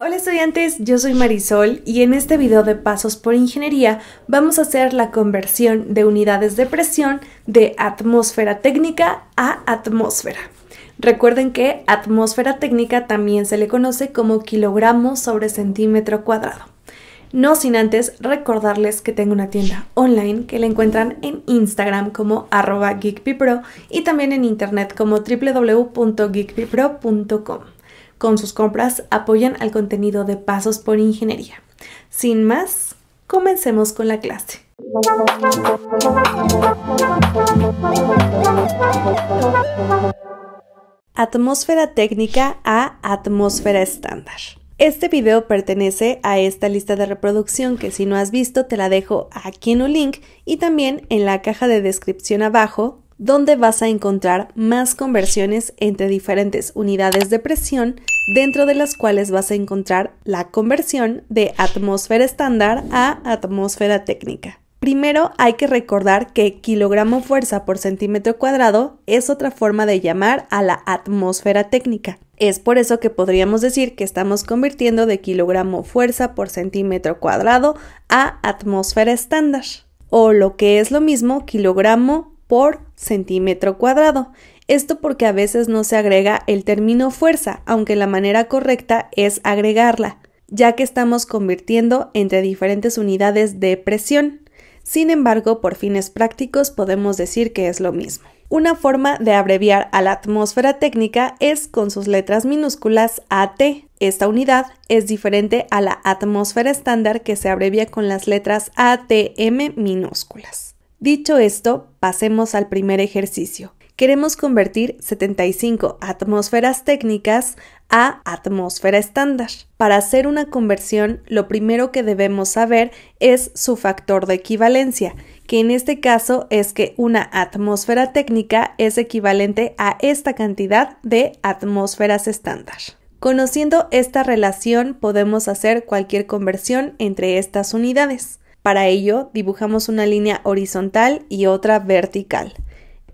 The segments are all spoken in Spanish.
Hola estudiantes, yo soy Marisol y en este video de Pasos por Ingeniería vamos a hacer la conversión de unidades de presión de atmósfera técnica a atmósfera. Recuerden que atmósfera técnica también se le conoce como kilogramos sobre centímetro cuadrado. No sin antes recordarles que tengo una tienda online que la encuentran en Instagram como arroba geekpipro y también en internet como www.geekpipro.com. Con sus compras apoyan al contenido de Pasos por Ingeniería. Sin más, comencemos con la clase. Atmósfera técnica a atmósfera estándar. Este video pertenece a esta lista de reproducción que si no has visto te la dejo aquí en un link y también en la caja de descripción abajo donde vas a encontrar más conversiones entre diferentes unidades de presión, dentro de las cuales vas a encontrar la conversión de atmósfera estándar a atmósfera técnica. Primero hay que recordar que kilogramo fuerza por centímetro cuadrado es otra forma de llamar a la atmósfera técnica. Es por eso que podríamos decir que estamos convirtiendo de kilogramo fuerza por centímetro cuadrado a atmósfera estándar, o lo que es lo mismo, kilogramo por centímetro cuadrado. Esto porque a veces no se agrega el término fuerza, aunque la manera correcta es agregarla, ya que estamos convirtiendo entre diferentes unidades de presión. Sin embargo, por fines prácticos podemos decir que es lo mismo. Una forma de abreviar a la atmósfera técnica es con sus letras minúsculas AT. Esta unidad es diferente a la atmósfera estándar que se abrevia con las letras ATM minúsculas. Dicho esto, pasemos al primer ejercicio. Queremos convertir 75 atmósferas técnicas a atmósfera estándar. Para hacer una conversión, lo primero que debemos saber es su factor de equivalencia, que en este caso es que una atmósfera técnica es equivalente a esta cantidad de atmósferas estándar. Conociendo esta relación podemos hacer cualquier conversión entre estas unidades. Para ello, dibujamos una línea horizontal y otra vertical.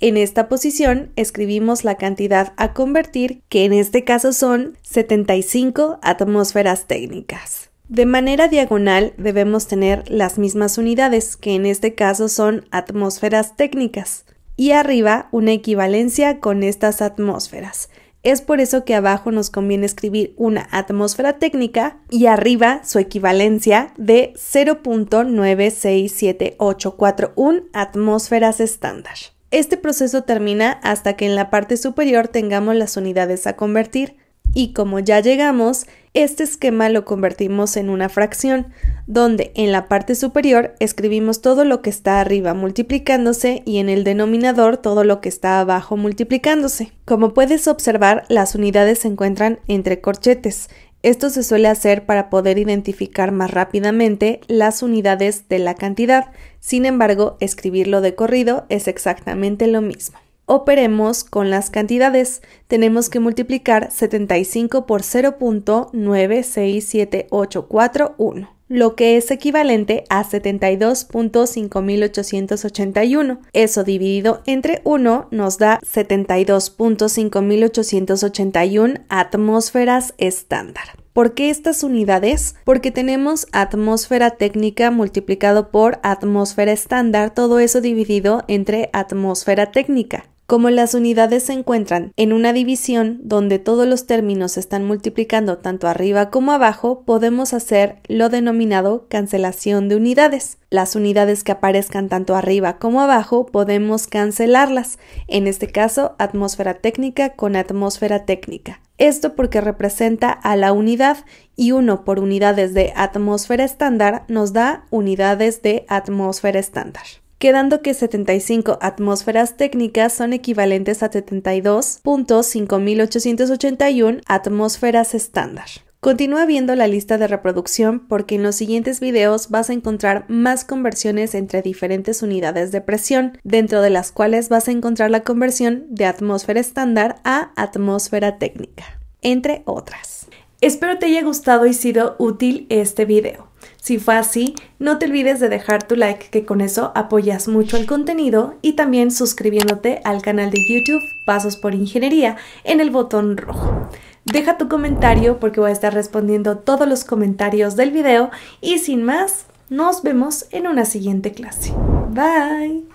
En esta posición escribimos la cantidad a convertir, que en este caso son 75 atmósferas técnicas. De manera diagonal debemos tener las mismas unidades, que en este caso son atmósferas técnicas, y arriba una equivalencia con estas atmósferas. Es por eso que abajo nos conviene escribir una atmósfera técnica y arriba su equivalencia de 0.967841 atmósferas estándar. Este proceso termina hasta que en la parte superior tengamos las unidades a convertir. Y como ya llegamos, este esquema lo convertimos en una fracción, donde en la parte superior escribimos todo lo que está arriba multiplicándose y en el denominador todo lo que está abajo multiplicándose. Como puedes observar, las unidades se encuentran entre corchetes. Esto se suele hacer para poder identificar más rápidamente las unidades de la cantidad. Sin embargo, escribirlo de corrido es exactamente lo mismo operemos con las cantidades. Tenemos que multiplicar 75 por 0.967841, lo que es equivalente a 72.5881. Eso dividido entre 1 nos da 72.5881 atmósferas estándar. ¿Por qué estas unidades? Porque tenemos atmósfera técnica multiplicado por atmósfera estándar, todo eso dividido entre atmósfera técnica. Como las unidades se encuentran en una división donde todos los términos se están multiplicando tanto arriba como abajo, podemos hacer lo denominado cancelación de unidades. Las unidades que aparezcan tanto arriba como abajo podemos cancelarlas, en este caso atmósfera técnica con atmósfera técnica. Esto porque representa a la unidad y 1 por unidades de atmósfera estándar nos da unidades de atmósfera estándar quedando que 75 atmósferas técnicas son equivalentes a 72.5881 atmósferas estándar. Continúa viendo la lista de reproducción porque en los siguientes videos vas a encontrar más conversiones entre diferentes unidades de presión, dentro de las cuales vas a encontrar la conversión de atmósfera estándar a atmósfera técnica, entre otras. Espero te haya gustado y sido útil este video. Si fue así, no te olvides de dejar tu like que con eso apoyas mucho el contenido y también suscribiéndote al canal de YouTube Pasos por Ingeniería en el botón rojo. Deja tu comentario porque voy a estar respondiendo todos los comentarios del video y sin más, nos vemos en una siguiente clase. Bye.